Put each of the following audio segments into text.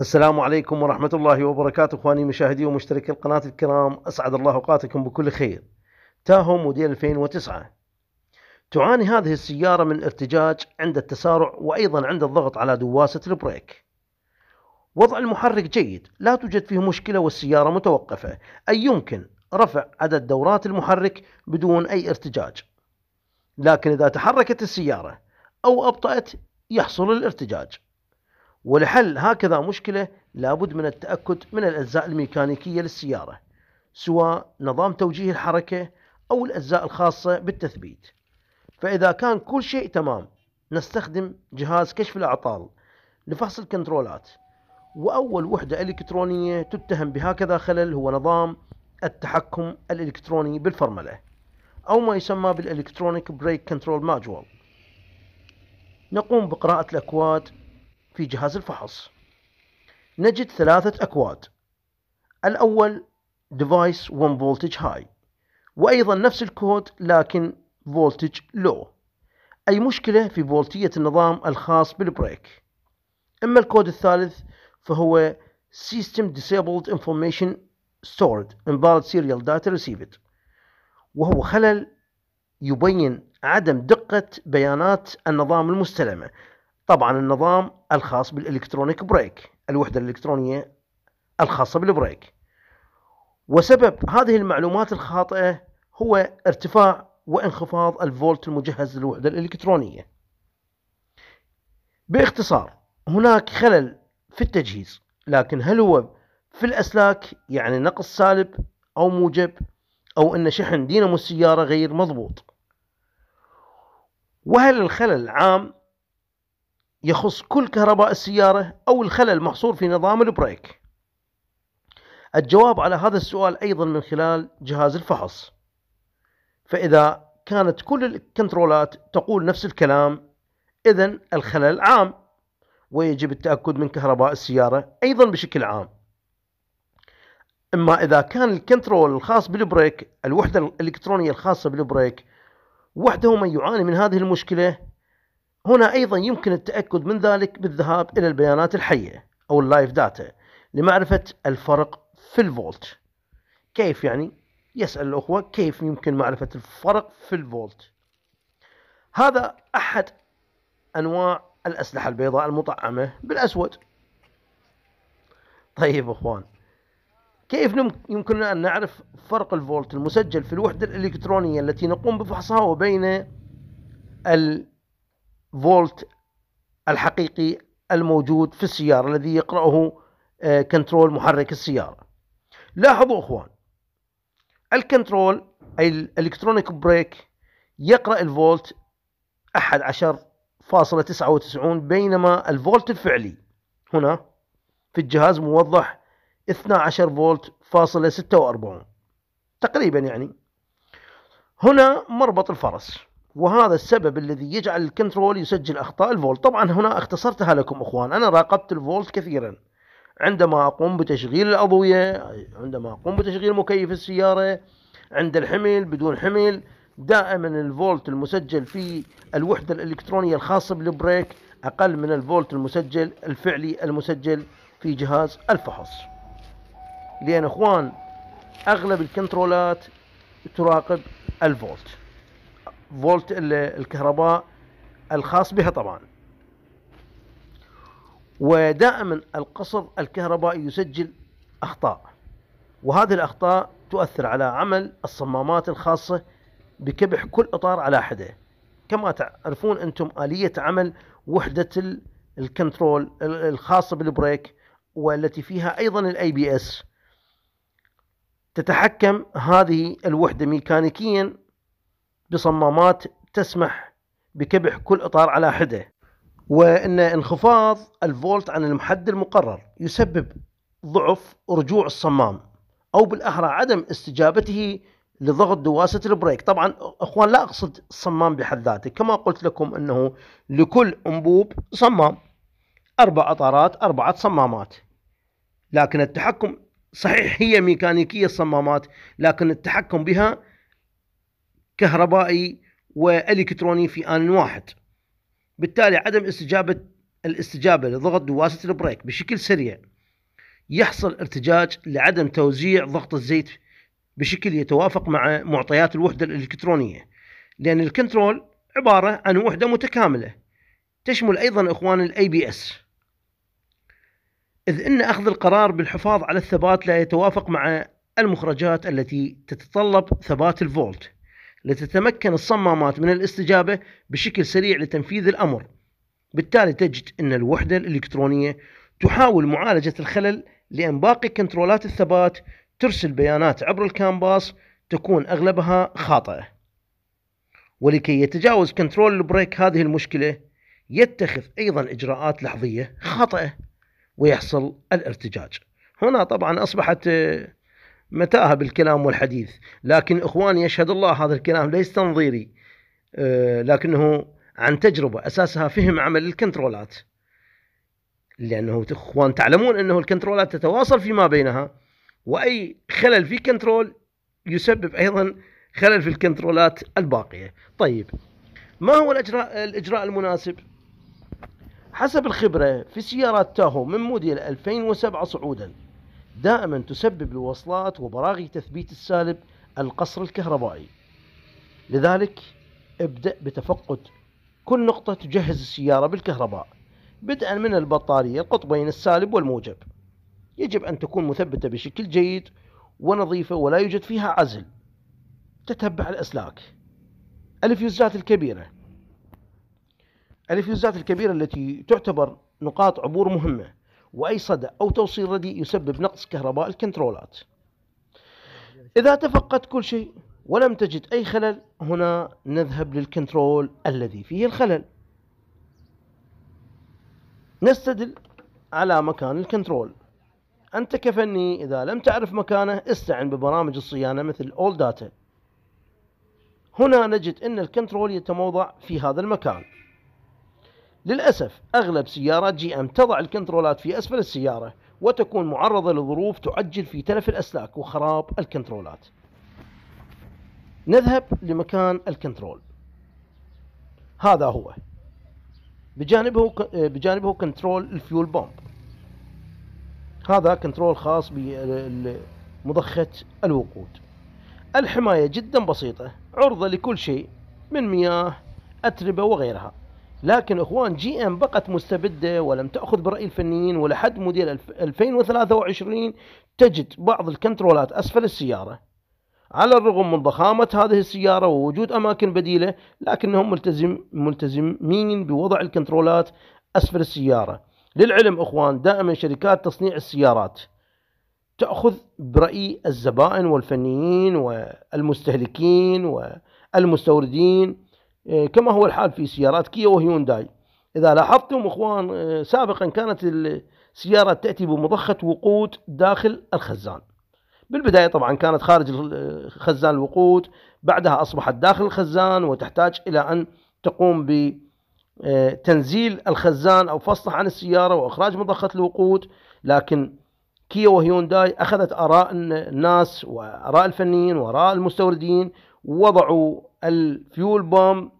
السلام عليكم ورحمة الله وبركاته اخواني مشاهدي ومشتركي القناة الكرام اسعد الله اوقاتكم بكل خير. تاهو موديل 2009 تعاني هذه السيارة من ارتجاج عند التسارع وايضا عند الضغط على دواسة البريك. وضع المحرك جيد لا توجد فيه مشكلة والسيارة متوقفة أي يمكن رفع عدد دورات المحرك بدون أي ارتجاج لكن إذا تحركت السيارة أو أبطأت يحصل الارتجاج ولحل هكذا مشكلة لابد من التأكد من الأجزاء الميكانيكية للسيارة سواء نظام توجيه الحركة أو الأجزاء الخاصة بالتثبيت فإذا كان كل شيء تمام نستخدم جهاز كشف الأعطال لفحص الكنترولات وأول وحدة إلكترونية تتهم بهكذا خلل هو نظام التحكم الإلكتروني بالفرملة أو ما يسمى بالإلكترونيك بريك كنترول ماجول نقوم بقراءة الأكواد في جهاز الفحص نجد ثلاثة أكواد الأول device 1 voltage high وأيضا نفس الكود لكن voltage low أي مشكلة في فولتية النظام الخاص بالبريك أما الكود الثالث فهو System Disabled Information Stored Invalid Serial Data Received وهو خلل يبين عدم دقة بيانات النظام المستلمة طبعا النظام الخاص بالإلكترونيك بريك الوحدة الإلكترونية الخاصة بالبريك وسبب هذه المعلومات الخاطئة هو ارتفاع وانخفاض الفولت المجهز للوحدة الإلكترونية باختصار هناك خلل في التجهيز لكن هل هو في الأسلاك يعني نقص سالب أو موجب أو أن شحن دينامو السيارة غير مضبوط وهل الخلل العام يخص كل كهرباء السيارة أو الخلل محصور في نظام البريك الجواب على هذا السؤال أيضا من خلال جهاز الفحص فإذا كانت كل الكنترولات تقول نفس الكلام إذا الخلل عام ويجب التأكد من كهرباء السيارة أيضا بشكل عام أما إذا كان الكنترول الخاص بالبريك الوحدة الإلكترونية الخاصة بالبريك وحده من يعاني من هذه المشكلة هنا أيضا يمكن التأكد من ذلك بالذهاب إلى البيانات الحية أو اللايف داتا لمعرفة الفرق في الفولت كيف يعني؟ يسأل الأخوة كيف يمكن معرفة الفرق في الفولت هذا أحد أنواع الأسلحة البيضاء المطعمة بالأسود طيب أخوان كيف يمكننا أن نعرف فرق الفولت المسجل في الوحدة الإلكترونية التي نقوم بفحصها وبين ال فولت الحقيقي الموجود في السيارة الذي يقرأه آه، كنترول محرك السيارة لاحظوا أخوان الكنترول أي الإلكترونيك بريك يقرأ الفولت 11.99 بينما الفولت الفعلي هنا في الجهاز موضح 12 فولت فاصلة 46 تقريبا يعني هنا مربط الفرس وهذا السبب الذي يجعل الكنترول يسجل أخطاء الفولت طبعا هنا اختصرتها لكم أخوان أنا راقبت الفولت كثيرا عندما أقوم بتشغيل الأضوية عندما أقوم بتشغيل مكيف السيارة عند الحمل بدون حمل دائما الفولت المسجل في الوحدة الإلكترونية الخاصة بالبريك أقل من الفولت المسجل الفعلي المسجل في جهاز الفحص لأن أخوان أغلب الكنترولات تراقب الفولت فولت الكهرباء الخاص بها طبعا ودائما القصر الكهربائي يسجل أخطاء وهذه الأخطاء تؤثر على عمل الصمامات الخاصة بكبح كل إطار على حده كما تعرفون أنتم آلية عمل وحدة الكنترول الخاصة بالبريك والتي فيها أيضا الاي بي اس تتحكم هذه الوحدة ميكانيكيا بصمامات تسمح بكبح كل إطار على حدة وأن انخفاض الفولت عن المحد المقرر يسبب ضعف رجوع الصمام أو بالأحرى عدم استجابته لضغط دواسة البريك طبعا أخوان لا أقصد الصمام بحد ذاته كما قلت لكم أنه لكل أنبوب صمام أربع أطارات أربعة صمامات لكن التحكم صحيح هي ميكانيكية الصمامات لكن التحكم بها كهربائي وإلكتروني في آن واحد بالتالي عدم استجابة الاستجابة لضغط دواسة البريك بشكل سريع يحصل ارتجاج لعدم توزيع ضغط الزيت بشكل يتوافق مع معطيات الوحدة الإلكترونية لأن الكنترول عبارة عن وحدة متكاملة تشمل أيضا إخوان الاي بي اس إذ أن أخذ القرار بالحفاظ على الثبات لا يتوافق مع المخرجات التي تتطلب ثبات الفولت لتتمكن الصمامات من الاستجابة بشكل سريع لتنفيذ الأمر بالتالي تجد أن الوحدة الإلكترونية تحاول معالجة الخلل لأن باقي كنترولات الثبات ترسل بيانات عبر الكامباس تكون أغلبها خاطئة ولكي يتجاوز كنترول البريك هذه المشكلة يتخذ أيضا إجراءات لحظية خاطئة ويحصل الارتجاج هنا طبعا أصبحت متاهة بالكلام والحديث لكن إخواني يشهد الله هذا الكلام ليس تنظيري آه، لكنه عن تجربة أساسها فهم عمل الكنترولات لأنه إخوان تعلمون أنه الكنترولات تتواصل فيما بينها وأي خلل في كنترول يسبب أيضا خلل في الكنترولات الباقية طيب ما هو الإجراء, الإجراء المناسب؟ حسب الخبرة في سيارات تاهو من موديل 2007 صعوداً دائما تسبب الوصلات وبراغي تثبيت السالب القصر الكهربائي لذلك ابدأ بتفقد كل نقطة تجهز السيارة بالكهرباء بدءا من البطارية القطبين السالب والموجب يجب أن تكون مثبتة بشكل جيد ونظيفة ولا يوجد فيها عزل تتبع الأسلاك الفيوزات الكبيرة الفيوزات الكبيرة التي تعتبر نقاط عبور مهمة وأي صدى أو توصيل رديء يسبب نقص كهرباء الكنترولات إذا تفقد كل شيء ولم تجد أي خلل هنا نذهب للكنترول الذي فيه الخلل نستدل على مكان الكنترول أنت كفني إذا لم تعرف مكانه استعن ببرامج الصيانة مثل All Data هنا نجد أن الكنترول يتموضع في هذا المكان للأسف أغلب سيارات جي أم تضع الكنترولات في أسفل السيارة وتكون معرضة لظروف تعجل في تلف الأسلاك وخراب الكنترولات نذهب لمكان الكنترول هذا هو بجانبه بجانبه كنترول الفيول بومب هذا كنترول خاص بمضخة الوقود الحماية جدا بسيطة عرضة لكل شيء من مياه أتربة وغيرها لكن اخوان جي ام بقت مستبده ولم تاخذ براي الفنيين ولحد موديل 2023 تجد بعض الكنترولات اسفل السياره على الرغم من ضخامة هذه السيارة ووجود أماكن بديلة لكنهم ملتزم ملتزمين بوضع الكنترولات أسفل السيارة للعلم أخوان دائما شركات تصنيع السيارات تأخذ برأي الزبائن والفنيين والمستهلكين والمستوردين إيه، كما هو الحال في سيارات كيا وهيونداي إذا لاحظتم إخوان إيه، سابقا كانت السيارة تأتي بمضخة وقود داخل الخزان بالبداية طبعا كانت خارج إيه، خزان الوقود بعدها أصبحت داخل الخزان وتحتاج إلى أن تقوم بتنزيل الخزان أو فصله عن السيارة وإخراج مضخة الوقود لكن كيا وهيونداي أخذت آراء الناس وآراء الفنيين وآراء المستوردين وضعوا الفيول بوم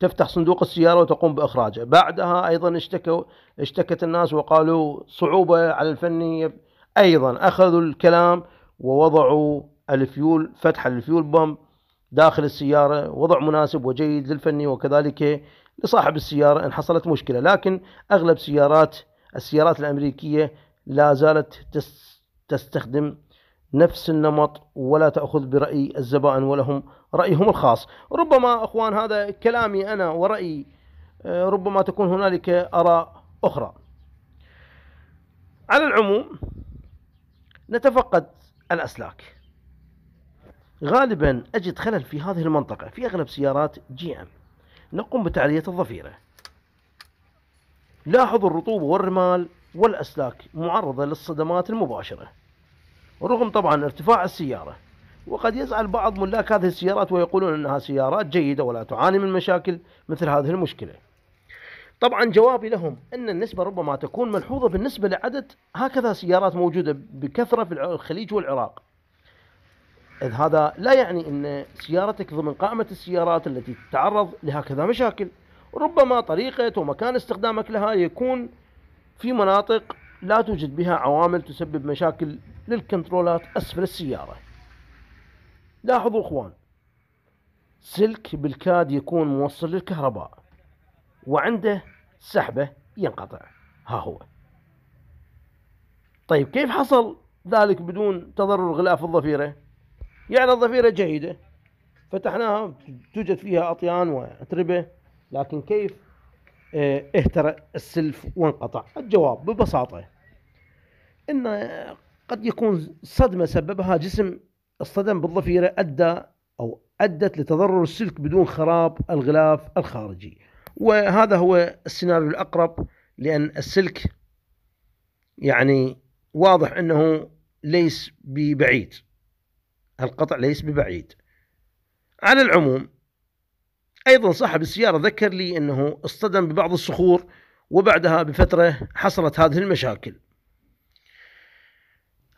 تفتح صندوق السيارة وتقوم بإخراجه بعدها أيضا اشتكوا اشتكت الناس وقالوا صعوبة على الفني أيضا أخذوا الكلام ووضعوا الفيول فتح الفيول بوم داخل السيارة وضع مناسب وجيد للفني وكذلك لصاحب السيارة إن حصلت مشكلة لكن أغلب سيارات السيارات الأمريكية لا زالت تستخدم نفس النمط ولا تأخذ برأي الزبائن ولهم رأيهم الخاص ربما أخوان هذا كلامي أنا ورأيي آه، ربما تكون هنالك آراء أخرى على العموم نتفقد الأسلاك غالبا أجد خلل في هذه المنطقة في أغلب سيارات جي أم نقوم بتعلية الضفيرة لاحظوا الرطوبة والرمال والأسلاك معرضة للصدمات المباشرة رغم طبعا ارتفاع السيارة وقد يزعل بعض ملاك هذه السيارات ويقولون أنها سيارات جيدة ولا تعاني من مشاكل مثل هذه المشكلة طبعا جوابي لهم أن النسبة ربما تكون ملحوظة بالنسبة لعدد هكذا سيارات موجودة بكثرة في الخليج والعراق إذ هذا لا يعني أن سيارتك ضمن قائمة السيارات التي تتعرض لهكذا مشاكل ربما طريقة ومكان استخدامك لها يكون في مناطق لا توجد بها عوامل تسبب مشاكل للكنترولات أسفل السيارة لاحظوا أخوان سلك بالكاد يكون موصل للكهرباء وعنده سحبة ينقطع ها هو طيب كيف حصل ذلك بدون تضرر غلاف الضفيرة يعني الضفيرة جيدة فتحناها توجد فيها أطيان وأتربة لكن كيف آه، اهترأ السلف وانقطع الجواب ببساطة إن قد يكون صدمة سببها جسم اصطدم بالضفيرة أدى أو أدت لتضرر السلك بدون خراب الغلاف الخارجي وهذا هو السيناريو الأقرب لأن السلك يعني واضح أنه ليس ببعيد القطع ليس ببعيد على العموم أيضا صاحب السيارة ذكر لي أنه اصطدم ببعض الصخور وبعدها بفترة حصلت هذه المشاكل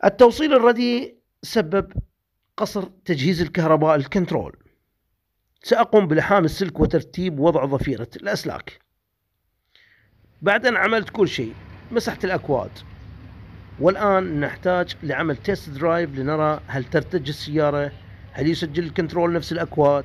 التوصيل الردي سبب قصر تجهيز الكهرباء الكنترول سأقوم بلحام السلك وترتيب وضع ضفيرة الأسلاك بعد أن عملت كل شيء مسحت الأكواد والآن نحتاج لعمل تيست درايف لنرى هل ترتج السيارة هل يسجل الكنترول نفس الأكواد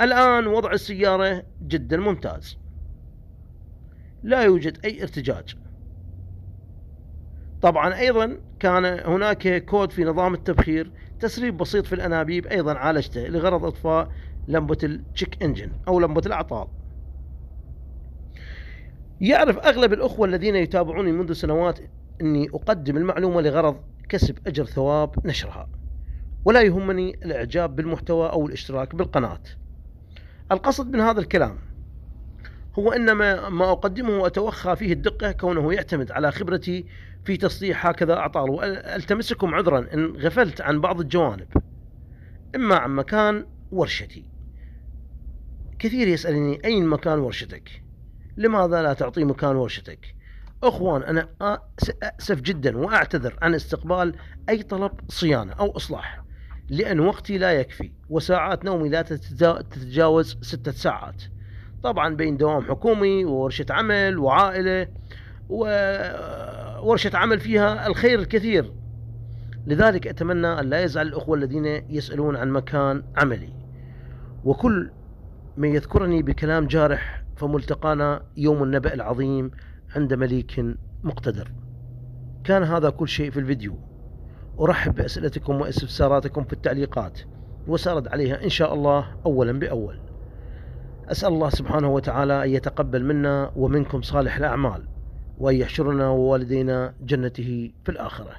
الآن وضع السيارة جدا ممتاز لا يوجد أي ارتجاج طبعا أيضا كان هناك كود في نظام التبخير تسريب بسيط في الأنابيب أيضا عالجته لغرض إطفاء لمبة التشيك انجن أو لمبة الأعطال يعرف أغلب الأخوة الذين يتابعوني منذ سنوات أني أقدم المعلومة لغرض كسب أجر ثواب نشرها ولا يهمني الإعجاب بالمحتوى أو الاشتراك بالقناة القصد من هذا الكلام هو أن ما ما أقدمه أتوخى فيه الدقة كونه يعتمد على خبرتي في تصليح هكذا أعطال وألتمسكم عذرا إن غفلت عن بعض الجوانب إما عن مكان ورشتي كثير يسألني أين مكان ورشتك لماذا لا تعطي مكان ورشتك أخوان أنا أسف جدا وأعتذر عن استقبال أي طلب صيانة أو إصلاح لأن وقتي لا يكفي وساعات نومي لا تتجاوز ستة ساعات طبعا بين دوام حكومي وورشة عمل وعائلة وورشة عمل فيها الخير الكثير لذلك أتمنى أن لا يزعل الأخوة الذين يسألون عن مكان عملي وكل من يذكرني بكلام جارح فملتقانا يوم النبأ العظيم عند مليك مقتدر كان هذا كل شيء في الفيديو أرحب بأسئلتكم واستفساراتكم في التعليقات وسأرد عليها إن شاء الله أولا بأول أسأل الله سبحانه وتعالى أن يتقبل منا ومنكم صالح الأعمال وأن يحشرنا ووالدينا جنته في الآخرة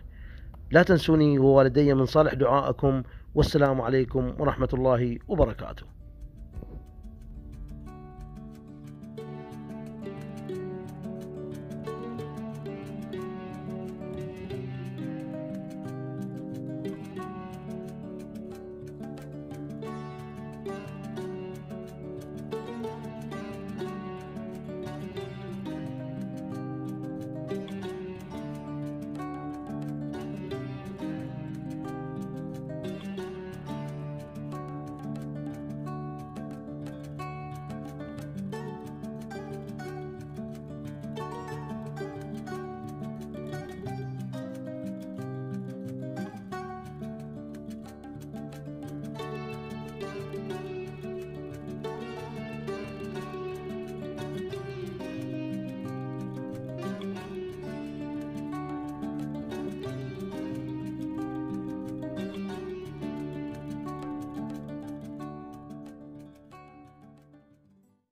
لا تنسوني ووالدي من صالح دعائكم والسلام عليكم ورحمة الله وبركاته